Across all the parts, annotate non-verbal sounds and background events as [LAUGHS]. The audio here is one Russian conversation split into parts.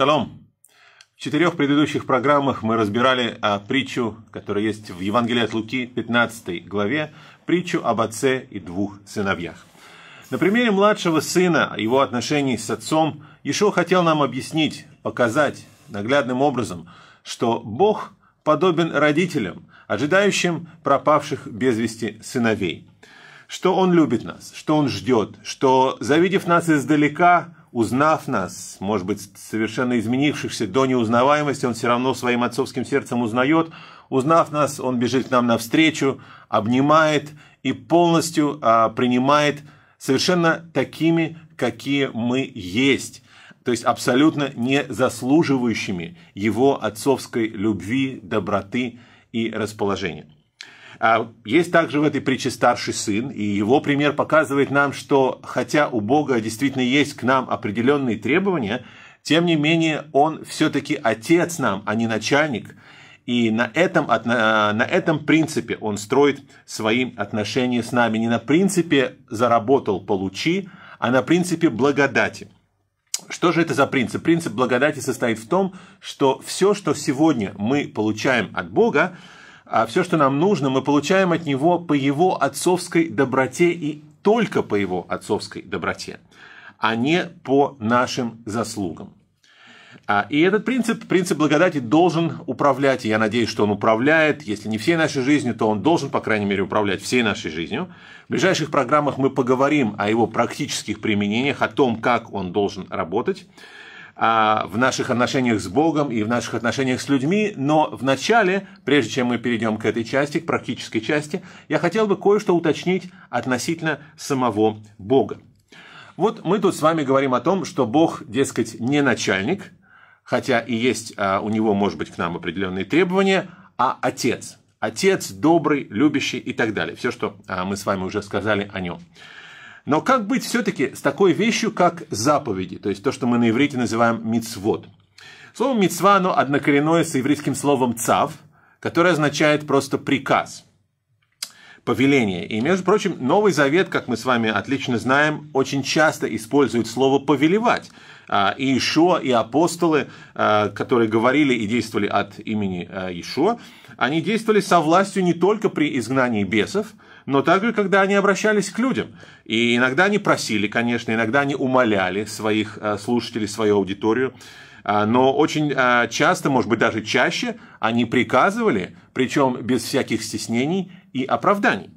Шалом! В четырех предыдущих программах мы разбирали а, притчу, которая есть в Евангелии от Луки, 15 главе, притчу об отце и двух сыновьях. На примере младшего сына, его отношений с отцом, Ишо хотел нам объяснить, показать наглядным образом, что Бог подобен родителям, ожидающим пропавших без вести сыновей. Что Он любит нас, что Он ждет, что, завидев нас издалека, узнав нас, может быть, совершенно изменившихся до неузнаваемости, он все равно своим отцовским сердцем узнает. Узнав нас, он бежит к нам навстречу, обнимает и полностью а, принимает совершенно такими, какие мы есть. То есть абсолютно не заслуживающими его отцовской любви, доброты и расположения. А, есть также в этой притче старший сын, и его пример показывает нам, что хотя у Бога действительно есть к нам определенные требования, тем не менее он все-таки отец нам, а не начальник. И на этом, на этом принципе он строит свои отношения с нами. Не на принципе «заработал, получи», а на принципе благодати. Что же это за принцип? Принцип благодати состоит в том, что все, что сегодня мы получаем от Бога, а все, что нам нужно, мы получаем от него по его отцовской доброте и только по его отцовской доброте, а не по нашим заслугам. А, и этот принцип, принцип благодати должен управлять, и я надеюсь, что он управляет, если не всей нашей жизнью, то он должен, по крайней мере, управлять всей нашей жизнью. В ближайших программах мы поговорим о его практических применениях, о том, как он должен работать. А, в наших отношениях с Богом и в наших отношениях с людьми, но вначале, прежде чем мы перейдем к этой части, к практической части, я хотел бы кое-что уточнить относительно самого Бога. Вот мы тут с вами говорим о том, что Бог, дескать, не начальник, хотя и есть а, у него, может быть, к нам определенные требования, а отец. Отец добрый, любящий и так далее. Все, что а, мы с вами уже сказали о нем. Но как быть все-таки с такой вещью, как заповеди, то есть то, что мы на иврите называем мицвод? Слово мицва, оно однокоренное с еврейским словом цав, которое означает просто приказ, повеление. И, между прочим, Новый Завет, как мы с вами отлично знаем, очень часто использует слово «повелевать». А, и Ишуа, и апостолы, а, которые говорили и действовали от имени а, Ишуа, они действовали со властью не только при изгнании бесов – но также, когда они обращались к людям. И иногда они просили, конечно, иногда они умоляли своих э, слушателей, свою аудиторию, а, но очень а, часто, может быть, даже чаще, они приказывали, причем без всяких стеснений и оправданий.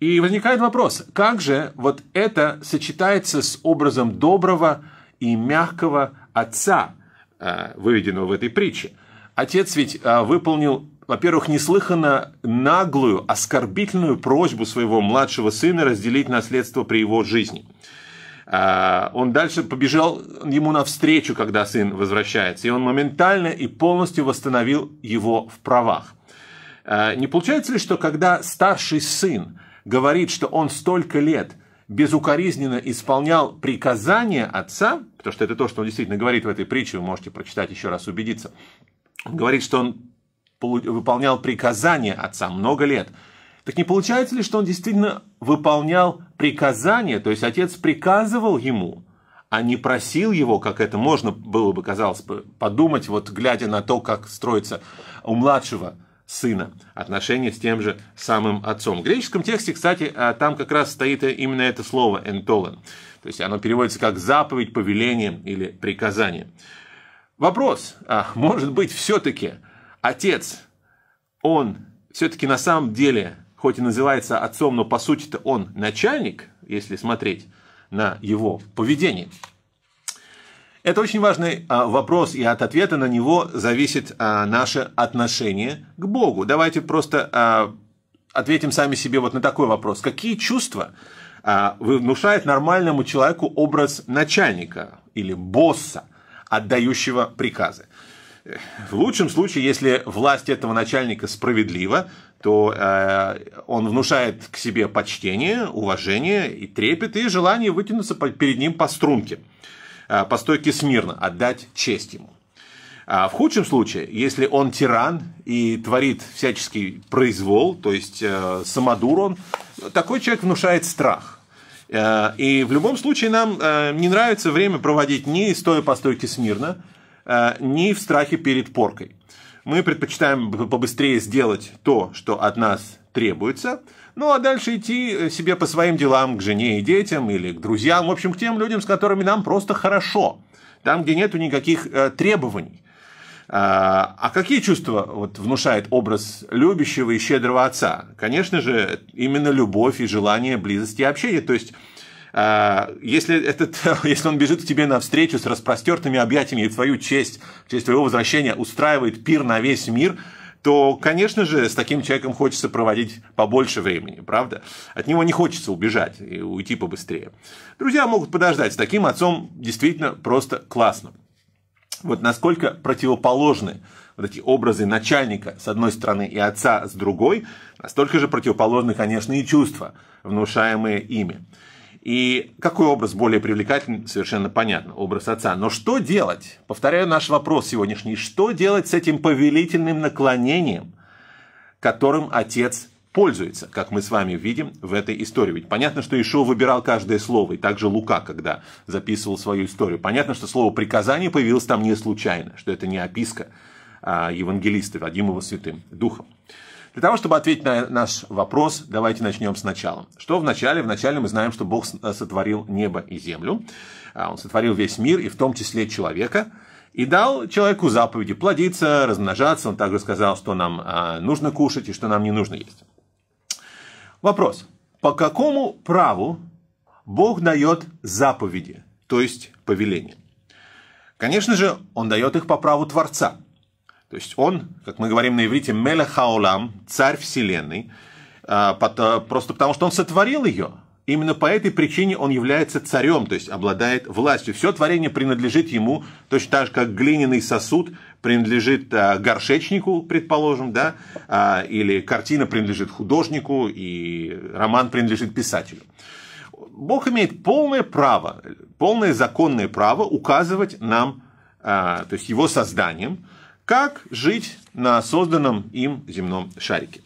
И возникает вопрос, как же вот это сочетается с образом доброго и мягкого отца, э, выведенного в этой притче? Отец ведь э, выполнил во-первых, неслыханно наглую, оскорбительную просьбу своего младшего сына разделить наследство при его жизни. А, он дальше побежал ему навстречу, когда сын возвращается, и он моментально и полностью восстановил его в правах. А, не получается ли, что когда старший сын говорит, что он столько лет безукоризненно исполнял приказания отца, потому что это то, что он действительно говорит в этой притче, вы можете прочитать еще раз, убедиться, он говорит, что он выполнял приказания отца много лет. Так не получается ли, что он действительно выполнял приказания, то есть отец приказывал ему, а не просил его, как это можно было бы, казалось бы, подумать, вот глядя на то, как строится у младшего сына отношения с тем же самым отцом. В греческом тексте, кстати, а, там как раз стоит именно это слово «энтолен». То есть оно переводится как «заповедь», «повеление» или «приказание». Вопрос, а может быть, все-таки – Отец, он все-таки на самом деле, хоть и называется отцом, но по сути-то он начальник, если смотреть на его поведение. Это очень важный а, вопрос, и от ответа на него зависит а, наше отношение к Богу. Давайте просто а, ответим сами себе вот на такой вопрос. Какие чувства внушает нормальному человеку образ начальника или босса, отдающего приказы? В лучшем случае, если власть этого начальника справедлива, то э, он внушает к себе почтение, уважение и трепет, и желание вытянуться перед ним по струнке, э, по стойке смирно, отдать честь ему. А в худшем случае, если он тиран и творит всяческий произвол, то есть э, самодур он, такой человек внушает страх. Э, и в любом случае нам э, не нравится время проводить не стоя по стойке смирно, Э, ни в страхе перед поркой. Мы предпочитаем побыстрее сделать то, что от нас требуется, ну а дальше идти э, себе по своим делам к жене и детям или к друзьям, в общем, к тем людям, с которыми нам просто хорошо, там, где нету никаких э, требований. А, а какие чувства вот, внушает образ любящего и щедрого отца? Конечно же, именно любовь и желание близости и общения, то есть а, если, этот, [LAUGHS] если он бежит к тебе навстречу с распростертыми объятиями и твою честь, в честь твоего возвращения устраивает пир на весь мир, то, конечно же, с таким человеком хочется проводить побольше времени, правда? От него не хочется убежать и уйти побыстрее. Друзья могут подождать, с таким отцом действительно просто классно. Вот насколько противоположны вот эти образы начальника с одной стороны и отца с другой, настолько же противоположны, конечно, и чувства, внушаемые ими. И какой образ более привлекательный, совершенно понятно, образ отца. Но что делать? Повторяю наш вопрос сегодняшний. Что делать с этим повелительным наклонением, которым отец пользуется, как мы с вами видим в этой истории. Ведь понятно, что Ишо выбирал каждое слово, и также Лука, когда записывал свою историю. Понятно, что слово «приказание» появилось там не случайно, что это не описка а евангелиста, водимого Святым Духом. Для того, чтобы ответить на наш вопрос, давайте начнем сначала. Что в начале? В начале мы знаем, что Бог э, сотворил небо и землю. А, Он сотворил весь мир, и в том числе человека. И дал человеку заповеди плодиться, размножаться. Он также сказал, что нам а, нужно кушать и что нам не нужно есть. Вопрос. По какому праву Бог дает заповеди, то есть повеления? Конечно же, Он дает их по праву Творца. То есть он, как мы говорим на иврите, Мелехаулам, царь вселенной, а, а, просто потому что он сотворил ее. Именно по этой причине он является царем, то есть обладает властью. Все творение принадлежит ему, точно так же, как глиняный сосуд принадлежит а, горшечнику, предположим, да, или картина принадлежит художнику, и роман принадлежит писателю. Бог имеет полное право, полное законное право указывать нам, то есть его созданием, как жить на созданном им земном шарике.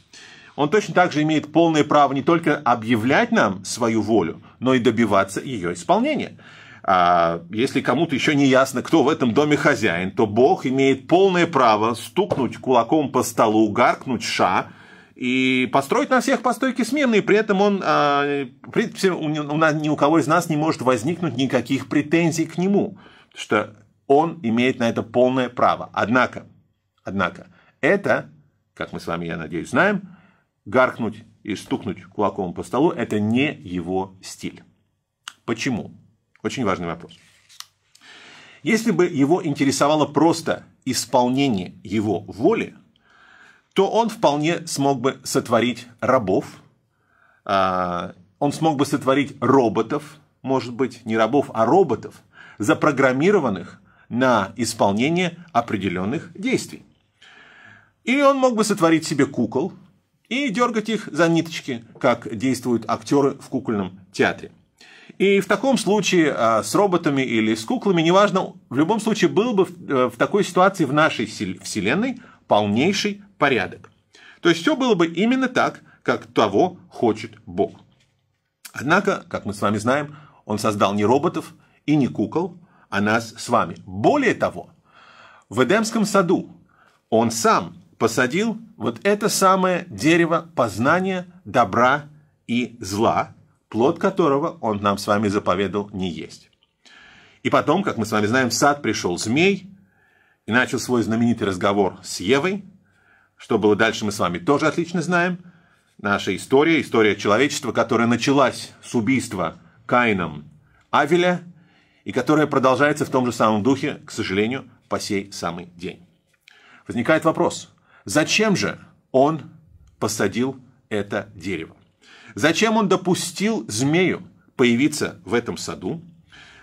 Он точно так же имеет полное право не только объявлять нам свою волю, но и добиваться ее исполнения. А если кому-то еще не ясно, кто в этом доме хозяин, то Бог имеет полное право стукнуть кулаком по столу, гаркнуть ша, и построить на всех по стойке смены, и при этом он, а, при, у, у, ни у кого из нас не может возникнуть никаких претензий к нему. что он имеет на это полное право. Однако, однако, это, как мы с вами, я надеюсь, знаем, гаркнуть и стукнуть кулаком по столу – это не его стиль. Почему? Очень важный вопрос. Если бы его интересовало просто исполнение его воли, то он вполне смог бы сотворить рабов, а, он смог бы сотворить роботов, может быть, не рабов, а роботов, запрограммированных на исполнение определенных действий. Или он мог бы сотворить себе кукол и дергать их за ниточки, как действуют актеры в кукольном театре. И в таком случае а, с роботами или с куклами, неважно, в любом случае был бы в э, такой ситуации в нашей Вселенной полнейший порядок. То есть все было бы именно так, как того хочет Бог. Однако, как мы с вами знаем, он создал не роботов и не кукол, о нас с вами. Более того, в Эдемском саду он сам посадил вот это самое дерево познания добра и зла, плод которого он нам с вами заповедал не есть. И потом, как мы с вами знаем, в сад пришел змей и начал свой знаменитый разговор с Евой. Что было дальше, мы с вами тоже отлично знаем. Наша история, история человечества, которая началась с убийства Каином Авеля – и которая продолжается в том же самом духе, к сожалению, по сей самый день. Возникает вопрос, зачем же он посадил это дерево? Зачем он допустил змею появиться в этом саду?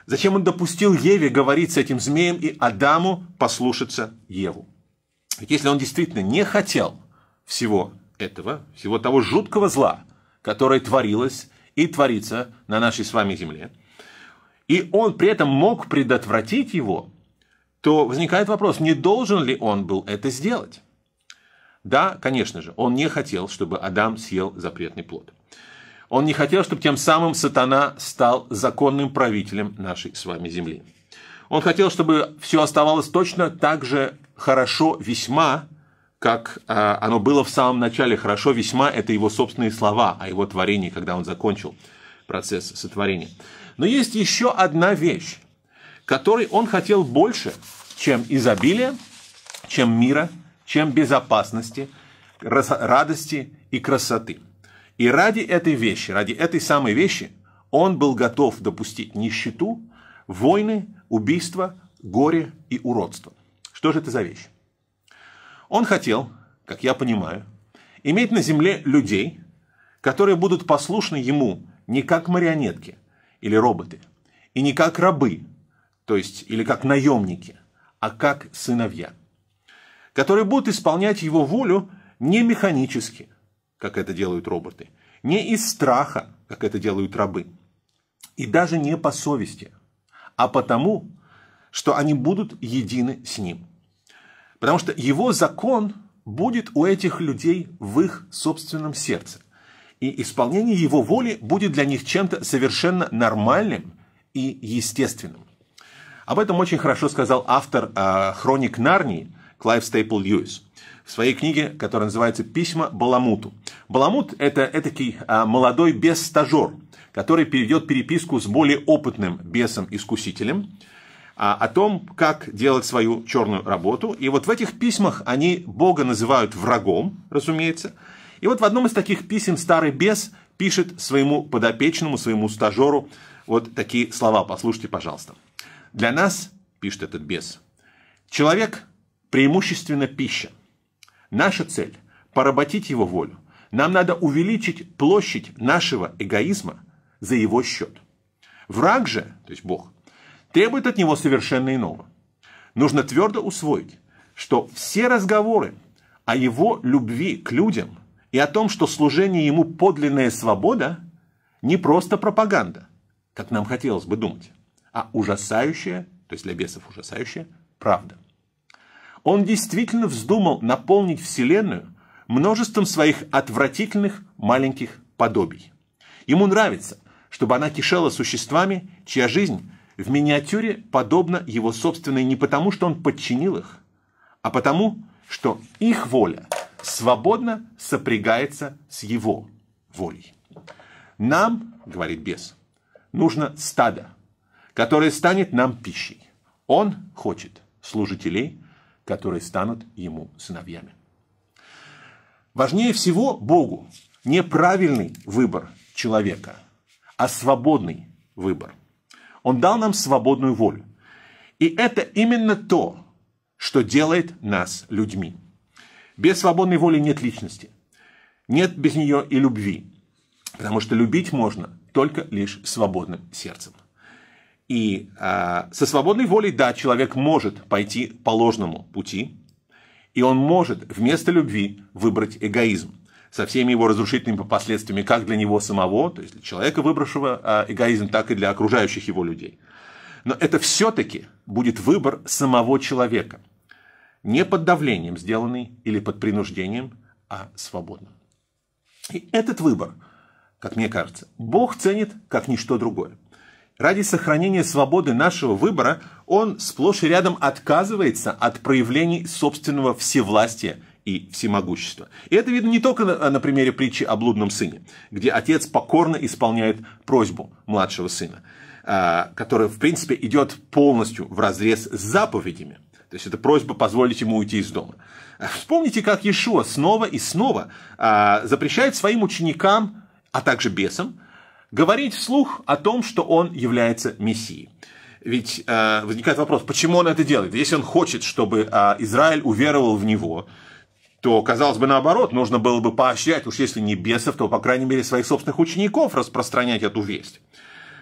Зачем он допустил Еве говорить с этим змеем и Адаму послушаться Еву? Ведь если он действительно не хотел всего этого, всего того жуткого зла, которое творилось и творится на нашей с вами земле – и он при этом мог предотвратить его, то возникает вопрос, не должен ли он был это сделать? Да, конечно же, он не хотел, чтобы Адам съел запретный плод. Он не хотел, чтобы тем самым сатана стал законным правителем нашей с вами земли. Он хотел, чтобы все оставалось точно так же хорошо весьма, как а, оно было в самом начале. Хорошо весьма – это его собственные слова о а его творении, когда он закончил процесс сотворения. Но есть еще одна вещь, которой он хотел больше, чем изобилие, чем мира, чем безопасности, радости и красоты. И ради этой вещи, ради этой самой вещи, он был готов допустить нищету, войны, убийства, горе и уродство. Что же это за вещь? Он хотел, как я понимаю, иметь на земле людей, которые будут послушны ему не как марионетки, или роботы. И не как рабы, то есть или как наемники, а как сыновья, которые будут исполнять его волю не механически, как это делают роботы, не из страха, как это делают рабы, и даже не по совести, а потому, что они будут едины с ним. Потому что его закон будет у этих людей в их собственном сердце и исполнение его воли будет для них чем-то совершенно нормальным и естественным. Об этом очень хорошо сказал автор э, «Хроник Нарнии» Клайв Стейпл Льюис в своей книге, которая называется «Письма Баламуту». Баламут – это этакий э, молодой бес-стажер, который переведет переписку с более опытным бесом-искусителем а, о том, как делать свою черную работу. И вот в этих письмах они Бога называют врагом, разумеется – и вот в одном из таких писем старый бес пишет своему подопечному, своему стажеру вот такие слова. Послушайте, пожалуйста. Для нас, пишет этот бес, человек преимущественно пища. Наша цель – поработить его волю. Нам надо увеличить площадь нашего эгоизма за его счет. Враг же, то есть Бог, требует от него совершенно иного. Нужно твердо усвоить, что все разговоры о его любви к людям – и о том, что служение ему подлинная свобода не просто пропаганда, как нам хотелось бы думать, а ужасающая, то есть для бесов ужасающая, правда. Он действительно вздумал наполнить Вселенную множеством своих отвратительных маленьких подобий. Ему нравится, чтобы она кишела существами, чья жизнь в миниатюре подобна его собственной не потому, что он подчинил их, а потому, что их воля свободно сопрягается с его волей. Нам, говорит бес, нужно стадо, которое станет нам пищей. Он хочет служителей, которые станут ему сыновьями. Важнее всего Богу не правильный выбор человека, а свободный выбор. Он дал нам свободную волю. И это именно то, что делает нас людьми. Без свободной воли нет личности. Нет без нее и любви. Потому что любить можно только лишь свободным сердцем. И э, со свободной волей, да, человек может пойти по ложному пути, и он может вместо любви выбрать эгоизм со всеми его разрушительными последствиями, как для него самого, то есть для человека, выбравшего а, эгоизм, так и для окружающих его людей. Но это все-таки будет выбор самого человека – не под давлением сделанный или под принуждением, а свободно. И этот выбор, как мне кажется, Бог ценит как ничто другое. Ради сохранения свободы нашего выбора он сплошь и рядом отказывается от проявлений собственного всевластия и всемогущества. И это видно не только на, на примере притчи о блудном сыне, где отец покорно исполняет просьбу младшего сына, э, которая, в принципе, идет полностью в разрез с заповедями. То есть это просьба позволить ему уйти из дома. Вспомните, как Иешуа снова и снова а, запрещает своим ученикам, а также бесам, говорить вслух о том, что он является Мессией. Ведь э, возникает вопрос, почему он это делает? Если он хочет, чтобы э, Израиль уверовал в него, то, казалось бы, наоборот, нужно было бы поощрять, уж если не бесов, то, по крайней мере, своих собственных учеников распространять эту весть,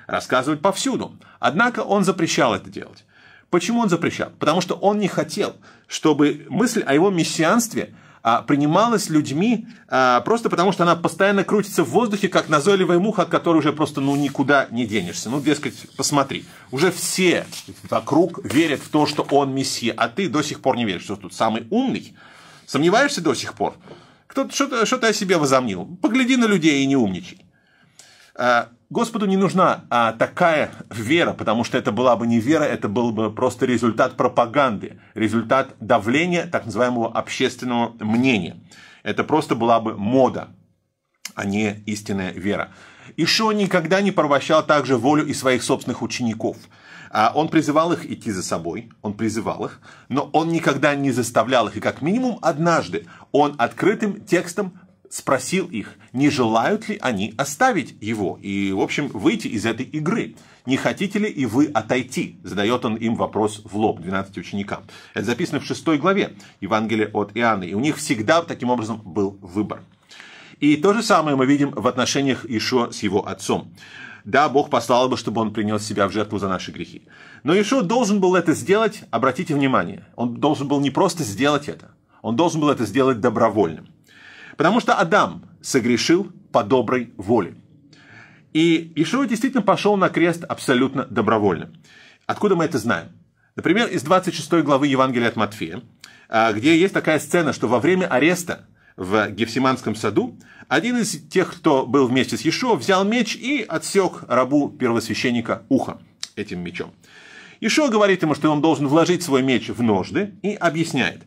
рассказывать повсюду. Однако он запрещал это делать. Почему он запрещал? Потому что он не хотел, чтобы мысль о его мессианстве а, принималась людьми а, просто потому, что она постоянно крутится в воздухе, как назойливая муха, от которой уже просто ну никуда не денешься. Ну, дескать, посмотри, уже все вокруг верят в то, что он мессия, а ты до сих пор не веришь, что тут самый умный. Сомневаешься до сих пор? Кто-то что-то, что-то о себе возомнил. Погляди на людей и не умничай. А, Господу не нужна а, такая вера, потому что это была бы не вера, это был бы просто результат пропаганды, результат давления так называемого общественного мнения. Это просто была бы мода, а не истинная вера. Ишо никогда не порвощал также волю и своих собственных учеников. А, он призывал их идти за собой, он призывал их, но он никогда не заставлял их. И как минимум однажды он открытым текстом спросил их, не желают ли они оставить его и, в общем, выйти из этой игры. Не хотите ли и вы отойти? Задает он им вопрос в лоб, 12 ученикам. Это записано в 6 главе Евангелия от Иоанна. И у них всегда таким образом был выбор. И то же самое мы видим в отношениях Ишуа с его отцом. Да, Бог послал бы, чтобы он принес себя в жертву за наши грехи. Но Ишуа должен был это сделать, обратите внимание, он должен был не просто сделать это, он должен был это сделать добровольным. Потому что Адам согрешил по доброй воле. И Ишуа действительно пошел на крест абсолютно добровольно. Откуда мы это знаем? Например, из 26 главы Евангелия от Матфея, а, где есть такая сцена, что во время ареста в Гефсиманском саду один из тех, кто был вместе с Ешо, взял меч и отсек рабу первосвященника ухо этим мечом. Ишо говорит ему, что он должен вложить свой меч в ножды и объясняет,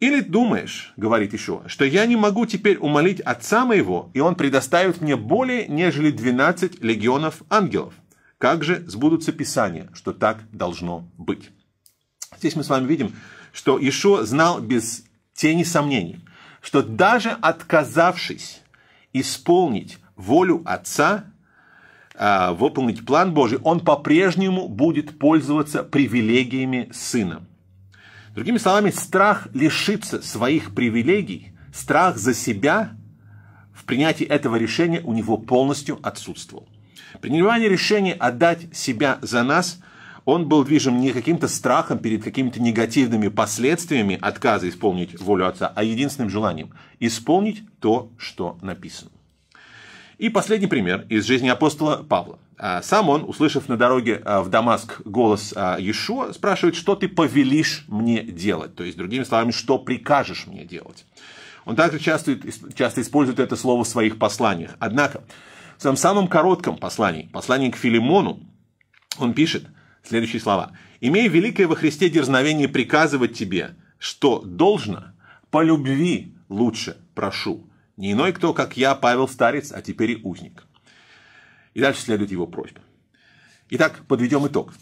или думаешь, говорит еще, что я не могу теперь умолить отца моего, и он предоставит мне более, нежели 12 легионов ангелов? Как же сбудутся писания, что так должно быть? Здесь мы с вами видим, что Ишо знал без тени сомнений, что даже отказавшись исполнить волю Отца, а, выполнить план Божий, он по-прежнему будет пользоваться привилегиями Сына. Другими словами, страх лишиться своих привилегий, страх за себя в принятии этого решения у него полностью отсутствовал. Принимание решения отдать себя за нас, он был движим не каким-то страхом перед какими-то негативными последствиями отказа исполнить волю Отца, а единственным желанием – исполнить то, что написано. И последний пример из жизни апостола Павла. А, сам он, услышав на дороге а, в Дамаск голос а, Иешуа, спрашивает, что ты повелишь мне делать? То есть, другими словами, что прикажешь мне делать? Он также часто, часто использует это слово в своих посланиях. Однако, в своем самом коротком послании, послании к Филимону, он пишет следующие слова. «Имей великое во Христе дерзновение приказывать тебе, что должно, по любви лучше прошу. Не иной кто, как я, Павел Старец, а теперь и узник». И дальше следует его просьба. Итак, подведем итог.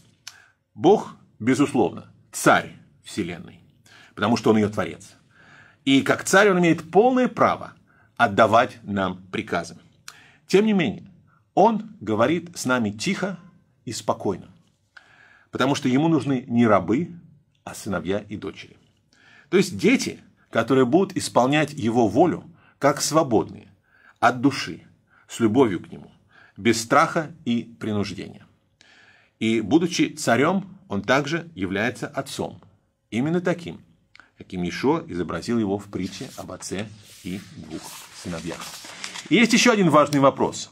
Бог, безусловно, царь Вселенной, потому что он ее творец. И как царь он имеет полное право отдавать нам приказы. Тем не менее, он говорит с нами тихо и спокойно, потому что ему нужны не рабы, а сыновья и дочери. То есть дети, которые будут исполнять его волю, как свободные, от души, с любовью к нему без страха и принуждения. И будучи царем, он также является отцом, именно таким, каким Ишо изобразил его в притче об отце и двух сыновьях. И есть еще один важный вопрос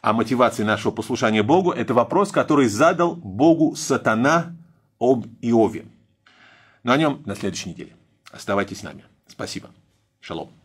о мотивации нашего послушания Богу. Это вопрос, который задал Богу сатана об Иове. Но о нем на следующей неделе. Оставайтесь с нами. Спасибо. Шалом.